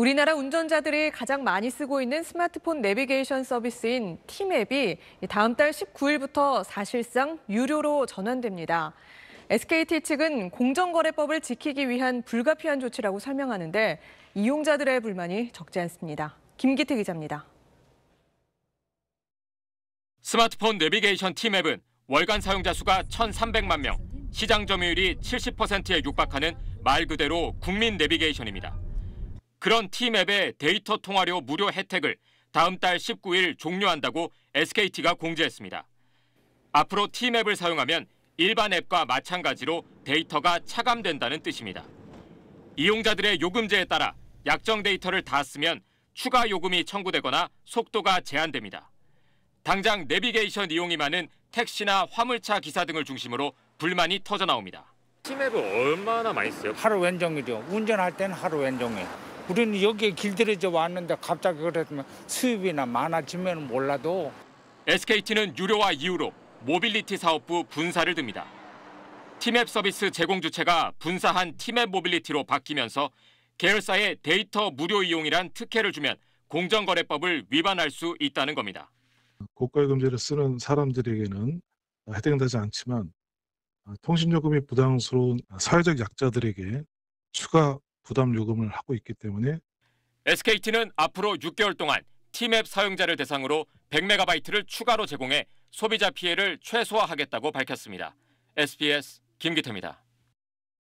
우리나라 운전자들이 가장 많이 쓰고 있는 스마트폰 내비게이션 서비스인 티맵이 다음 달 19일부터 사실상 유료로 전환됩니다. SKT 측은 공정거래법을 지키기 위한 불가피한 조치라고 설명하는데 이용자들의 불만이 적지 않습니다. 김기태 기자입니다. 스마트폰 내비게이션 티맵은 월간 사용자 수가 1,300만 명, 시장 점유율이 70%에 육박하는 말 그대로 국민 내비게이션입니다. 그런 T맵의 데이터 통화료 무료 혜택을 다음 달 19일 종료한다고 SKT가 공지했습니다. 앞으로 T맵을 사용하면 일반 앱과 마찬가지로 데이터가 차감된다는 뜻입니다. 이용자들의 요금제에 따라 약정 데이터를 다 쓰면 추가 요금이 청구되거나 속도가 제한됩니다. 당장 내비게이션 이용이 많은 택시나 화물차 기사 등을 중심으로 불만이 터져나옵니다. 티맵을 얼마나 많이 써요? 하루 왼종이죠. 운전할 때는 하루 왼종이에요. 우리는 여기에 길들여져 왔는데 갑자기 그랬으면 수입이나 많아지면 몰라도 SKT는 유료화 이후로 모빌리티 사업부 분사를 듭니다. 티맵 서비스 제공 주체가 분사한 티맵 모빌리티로 바뀌면서 계열사에 데이터 무료 이용이란 특혜를 주면 공정거래법을 위반할 수 있다는 겁니다. 고가의 금지를 쓰는 사람들에게는 해당되지 않지만 아, 통신요금이 부당스러운 사회적 약자들에게 추가 부담 요금을 하고 있기 때문에 SKT는 앞으로 6개월 동안 티맵 사용자를 대상으로 100메가바이트를 추가로 제공해 소비자 피해를 최소화하겠다고 밝혔습니다. SBS 김기태입니다.